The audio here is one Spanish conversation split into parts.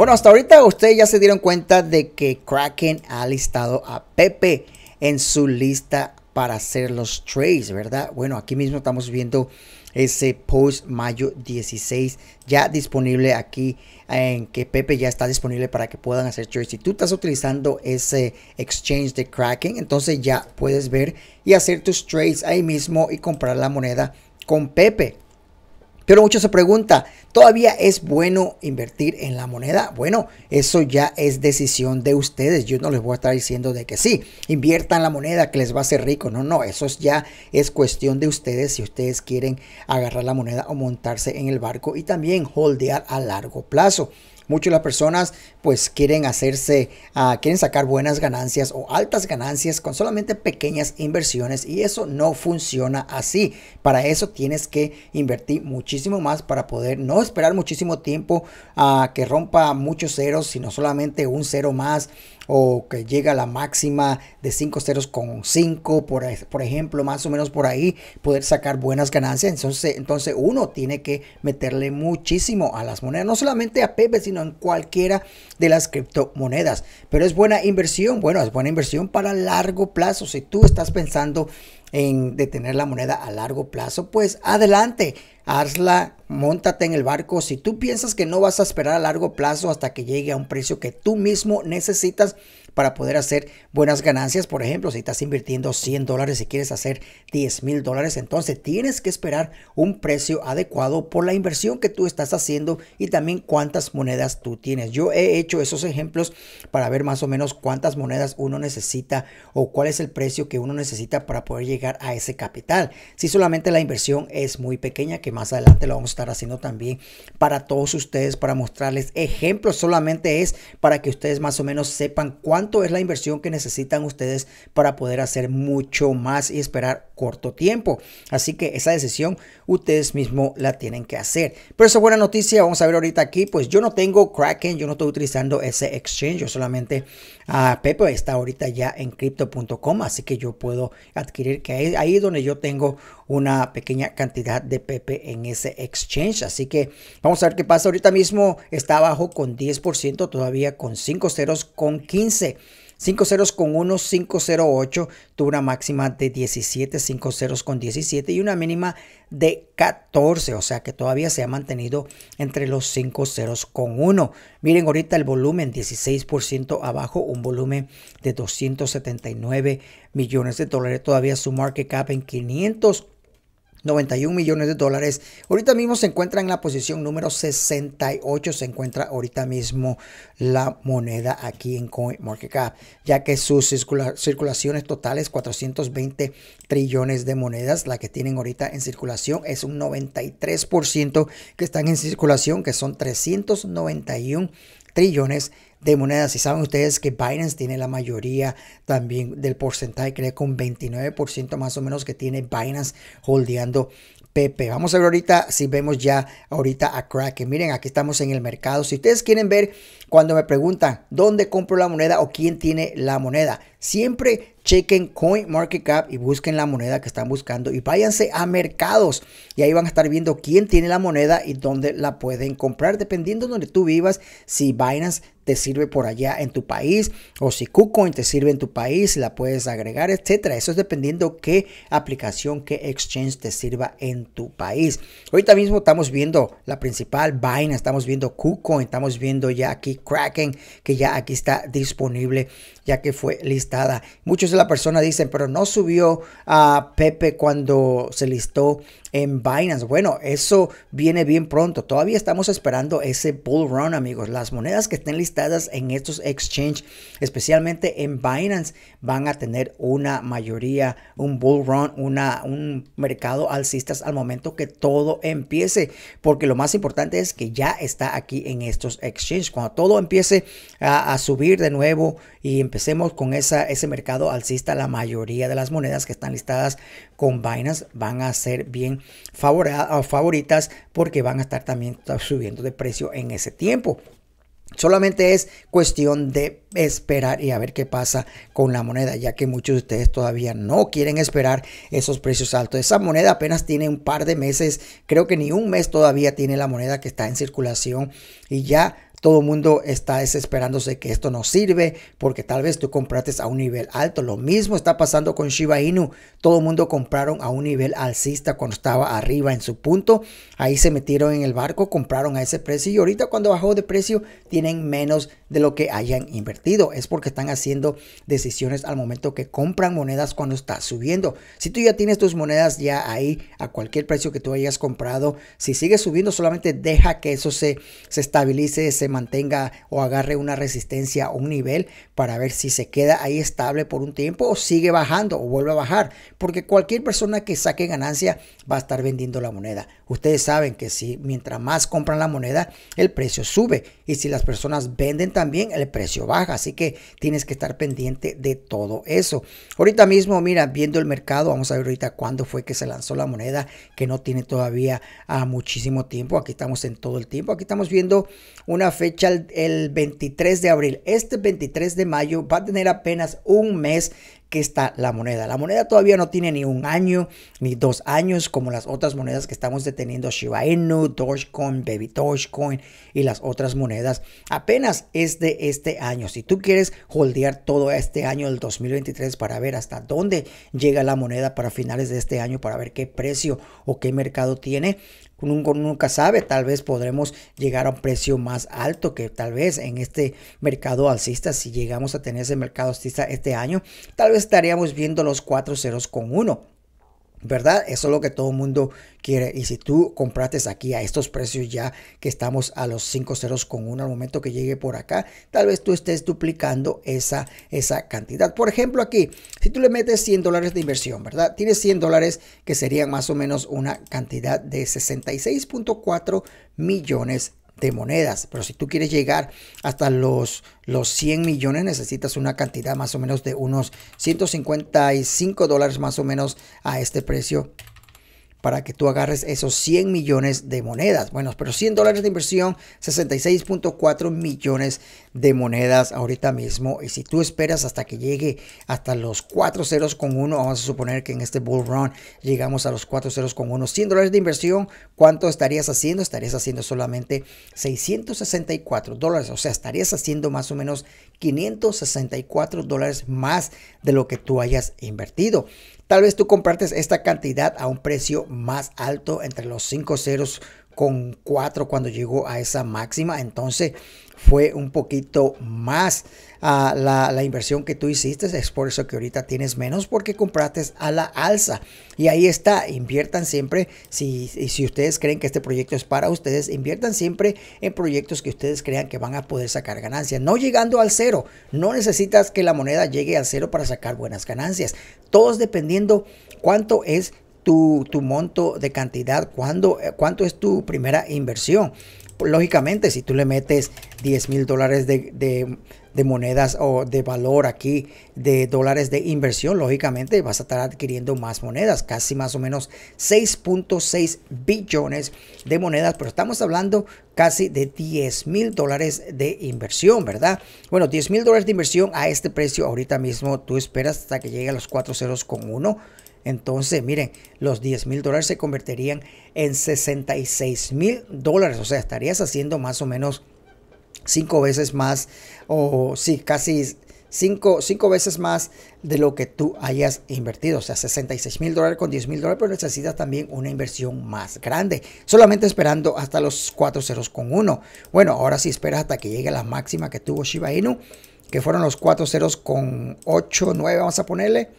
Bueno, hasta ahorita ustedes ya se dieron cuenta de que Kraken ha listado a Pepe en su lista para hacer los trades, ¿verdad? Bueno, aquí mismo estamos viendo ese post mayo 16 ya disponible aquí en que Pepe ya está disponible para que puedan hacer trades. Si tú estás utilizando ese exchange de Kraken, entonces ya puedes ver y hacer tus trades ahí mismo y comprar la moneda con Pepe. Pero muchos se preguntan, ¿todavía es bueno invertir en la moneda? Bueno, eso ya es decisión de ustedes. Yo no les voy a estar diciendo de que sí, inviertan la moneda que les va a hacer rico. No, no, eso ya es cuestión de ustedes si ustedes quieren agarrar la moneda o montarse en el barco y también holdear a largo plazo. Muchas de las personas pues quieren hacerse, ah, quieren sacar buenas ganancias o altas ganancias con solamente pequeñas inversiones y eso no funciona así. Para eso tienes que invertir muchísimo más para poder no esperar muchísimo tiempo a ah, que rompa muchos ceros, sino solamente un cero más o que llega a la máxima de 5 ceros con 5, por, por ejemplo, más o menos por ahí, poder sacar buenas ganancias. Entonces, entonces uno tiene que meterle muchísimo a las monedas, no solamente a Pepe, sino en cualquiera de las criptomonedas. Pero es buena inversión, bueno, es buena inversión para largo plazo. Si tú estás pensando en detener la moneda a largo plazo, pues adelante, hazla, montate en el barco. Si tú piensas que no vas a esperar a largo plazo hasta que llegue a un precio que tú mismo necesitas, para poder hacer buenas ganancias. Por ejemplo, si estás invirtiendo 100 dólares y quieres hacer 10 mil dólares, entonces tienes que esperar un precio adecuado por la inversión que tú estás haciendo y también cuántas monedas tú tienes. Yo he hecho esos ejemplos para ver más o menos cuántas monedas uno necesita o cuál es el precio que uno necesita para poder llegar a ese capital. Si solamente la inversión es muy pequeña, que más adelante lo vamos a estar haciendo también para todos ustedes, para mostrarles ejemplos, solamente es para que ustedes más o menos sepan cuánto cuánto es la inversión que necesitan ustedes para poder hacer mucho más y esperar corto tiempo. Así que esa decisión ustedes mismos la tienen que hacer. Pero esa buena noticia, vamos a ver ahorita aquí, pues yo no tengo Kraken, yo no estoy utilizando ese exchange, yo solamente a ah, Pepe está ahorita ya en crypto.com, así que yo puedo adquirir que ahí, ahí donde yo tengo una pequeña cantidad de Pepe en ese exchange. Así que vamos a ver qué pasa. Ahorita mismo está abajo con 10%, todavía con 5 ceros, con 15. 5 ceros con 1, 508, tuvo una máxima de 17, 5 ceros con 17 y una mínima de 14, o sea que todavía se ha mantenido entre los 5 ceros con 1. Miren ahorita el volumen 16% abajo, un volumen de 279 millones de dólares, todavía su market cap en 500 91 millones de dólares. Ahorita mismo se encuentra en la posición número 68. Se encuentra ahorita mismo la moneda aquí en CoinMarketCap, ya que sus circulaciones totales, 420 trillones de monedas, la que tienen ahorita en circulación, es un 93% que están en circulación, que son 391 trillones de monedas. Y saben ustedes que Binance tiene la mayoría también del porcentaje, creo que un 29% más o menos que tiene Binance holdeando Pepe. Vamos a ver ahorita si vemos ya ahorita a Kraken. Miren, aquí estamos en el mercado. Si ustedes quieren ver cuando me preguntan dónde compro la moneda o quién tiene la moneda, Siempre chequen CoinMarketCap y busquen la moneda que están buscando y váyanse a mercados y ahí van a estar viendo quién tiene la moneda y dónde la pueden comprar dependiendo de donde tú vivas, si Binance te sirve por allá en tu país o si KuCoin te sirve en tu país, la puedes agregar, etcétera. Eso es dependiendo qué aplicación, qué exchange te sirva en tu país. Ahorita mismo estamos viendo la principal Binance, estamos viendo KuCoin, estamos viendo ya aquí Kraken, que ya aquí está disponible ya que fue lista Muchos de la persona dicen, pero no subió a Pepe cuando se listó en Binance. Bueno, eso viene bien pronto. Todavía estamos esperando ese bull run, amigos. Las monedas que estén listadas en estos exchanges, especialmente en Binance, van a tener una mayoría, un bull run, una, un mercado alcistas al momento que todo empiece. Porque lo más importante es que ya está aquí en estos exchanges. Cuando todo empiece a subir de nuevo y empecemos con esa ese mercado alcista, la mayoría de las monedas que están listadas con Binance van a ser bien favoritas porque van a estar también subiendo de precio en ese tiempo. Solamente es cuestión de esperar y a ver qué pasa con la moneda, ya que muchos de ustedes todavía no quieren esperar esos precios altos. Esa moneda apenas tiene un par de meses, creo que ni un mes todavía tiene la moneda que está en circulación y ya todo el mundo está desesperándose que esto no sirve porque tal vez tú comprates a un nivel alto. Lo mismo está pasando con Shiba Inu. Todo el mundo compraron a un nivel alcista cuando estaba arriba en su punto. Ahí se metieron en el barco, compraron a ese precio y ahorita cuando bajó de precio tienen menos de lo que hayan invertido. Es porque están haciendo decisiones al momento que compran monedas cuando está subiendo. Si tú ya tienes tus monedas ya ahí a cualquier precio que tú hayas comprado, si sigue subiendo solamente deja que eso se, se estabilice, se mantenga o agarre una resistencia o un nivel para ver si se queda ahí estable por un tiempo o sigue bajando o vuelve a bajar. Porque cualquier persona que saque ganancia va a estar vendiendo la moneda. Ustedes saben que si mientras más compran la moneda, el precio sube. Y si las personas venden también, el precio baja. Así que tienes que estar pendiente de todo eso. Ahorita mismo, mira, viendo el mercado, vamos a ver ahorita cuándo fue que se lanzó la moneda, que no tiene todavía a ah, muchísimo tiempo. Aquí estamos en todo el tiempo. Aquí estamos viendo una fecha el, el 23 de abril. Este 23 de mayo va a tener apenas un mes que está la moneda. La moneda todavía no tiene ni un año ni dos años como las otras monedas que estamos deteniendo Shiba Inu, Dogecoin, Baby Dogecoin y las otras monedas. Apenas es de este año. Si tú quieres holdear todo este año el 2023 para ver hasta dónde llega la moneda para finales de este año, para ver qué precio o qué mercado tiene, nunca sabe, tal vez podremos llegar a un precio más alto que tal vez en este mercado alcista, si llegamos a tener ese mercado alcista este año, tal vez estaríamos viendo los cuatro ceros con uno ¿Verdad? Eso es lo que todo el mundo quiere. Y si tú compraste aquí a estos precios ya que estamos a los 5 ceros con uno al momento que llegue por acá, tal vez tú estés duplicando esa, esa cantidad. Por ejemplo, aquí, si tú le metes 100 dólares de inversión, ¿verdad? Tienes 100 dólares que serían más o menos una cantidad de 66.4 millones de monedas, pero si tú quieres llegar hasta los, los 100 millones necesitas una cantidad más o menos de unos 155 dólares más o menos a este precio para que tú agarres esos 100 millones de monedas. Bueno, pero 100 dólares de inversión, 66.4 millones de monedas ahorita mismo. Y si tú esperas hasta que llegue hasta los 4 ceros con 1, vamos a suponer que en este bull run llegamos a los 4 ceros con 1, 100 dólares de inversión, ¿cuánto estarías haciendo? Estarías haciendo solamente 664 dólares. O sea, estarías haciendo más o menos 564 dólares más de lo que tú hayas invertido. Tal vez tú compartes esta cantidad a un precio más alto entre los cinco ceros con 4 cuando llegó a esa máxima. Entonces fue un poquito más ah, la, inversión que tú hiciste. Es por eso que ahorita tienes menos porque compraste a la alza. Y ahí está, inviertan siempre. Si, si ustedes creen que este proyecto es para ustedes, inviertan siempre en proyectos que ustedes crean que van a poder sacar ganancias. No llegando al cero. No necesitas que la moneda llegue al cero para sacar buenas ganancias. Todos dependiendo cuánto es tu, monto de cantidad, cuando eh, cuánto es tu primera inversión. Lógicamente, si tú le metes 10 mil dólares de, monedas o de valor aquí, de dólares de inversión, lógicamente vas a estar adquiriendo más monedas, casi más o menos 6.6 billones de monedas, pero estamos hablando casi de 10 mil dólares de inversión, ¿verdad? Bueno, 10 mil dólares de inversión a este precio ahorita mismo, tú esperas hasta que llegue a los 4.01 ceros con entonces, miren, los 10 mil dólares se convertirían en 66 mil dólares. O sea, estarías haciendo más o menos cinco veces más, o, sí, casi cinco, cinco, veces más de lo que tú hayas invertido. O sea, 66 mil dólares con 10 mil dólares, pero necesitas también una inversión más grande. Solamente esperando hasta los cuatro ceros con uno. Bueno, ahora sí esperas hasta que llegue la máxima que tuvo Shiba Inu, que fueron los cuatro ceros con 8, 9, vamos a ponerle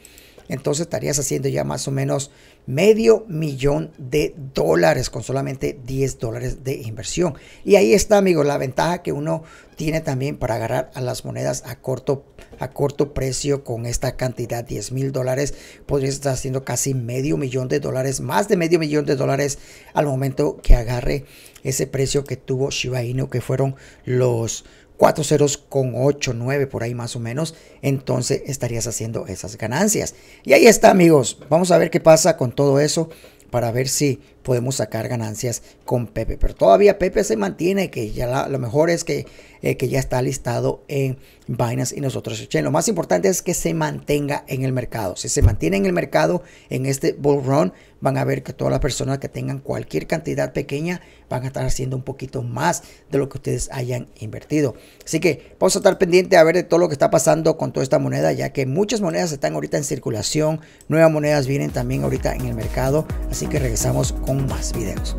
entonces estarías haciendo ya más o menos medio millón de dólares con solamente 10 dólares de inversión. Y ahí está, amigos, la ventaja que uno tiene también para agarrar a las monedas a corto, a corto precio con esta cantidad, 10 mil dólares, podrías estar haciendo casi medio millón de dólares, más de medio millón de dólares al momento que agarre ese precio que tuvo Shiba Inu, que fueron los Cuatro ceros con ocho, nueve, por ahí más o menos, entonces estarías haciendo esas ganancias. Y ahí está amigos, vamos a ver qué pasa con todo eso para ver si podemos sacar ganancias con Pepe. Pero todavía Pepe se mantiene, que ya lo mejor es que, eh, que ya está listado en Binance y nosotros. lo más importante es que se mantenga en el mercado. Si se mantiene en el mercado en este bull run, van a ver que todas las personas que tengan cualquier cantidad pequeña van a estar haciendo un poquito más de lo que ustedes hayan invertido. Así que vamos a estar pendiente a ver de todo lo que está pasando con toda esta moneda, ya que muchas monedas están ahorita en circulación, nuevas monedas vienen también ahorita en el mercado. Así que regresamos con más videos.